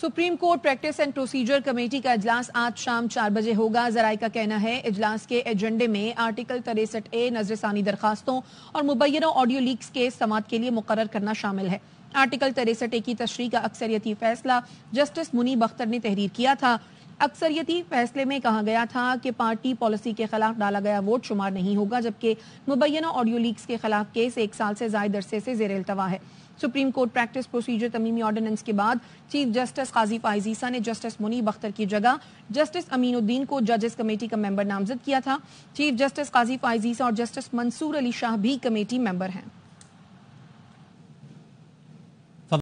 supreme Court practice and procedure committee का इजलास आज शाम चार बजे होगा जराये का कहना है इजलास के एजेंडे में आर्टिकल तिरसठ ए नजरसानी दरखास्तों और मुबैनों ऑडियो लीक्स के समात के लिए मुकर करना शामिल है आर्टिकल तिरसठ ए की तशरी का अक्सरियती फैसला जस्टिस मुनीब अख्तर ने तहरीर किया था अक्सरियती फैसले में कहा गया था कि पार्टी पॉलिसी के खिलाफ डाला गया वोट शुमार नहीं होगा जबकि मुबैना ऑडियो लीक्स के खिलाफ केस एक साल से जायद अरसे से जेर अल्तवा है सुप्रीम कोर्ट प्रैक्टिस प्रोसीजर तमीमी ऑर्डिनेंस के बाद चीफ जस्टिस काजी फाइजीसा ने जस्टिस मुनीब अख्तर की जगह जस्टिस अमीनुद्दीन को जजेस कमेटी का मेंबर नामजद किया था चीफ जस्टिस काजी फाइजीसा और जस्टिस मंसूर अली शाह भी कमेटी मेंबर हैं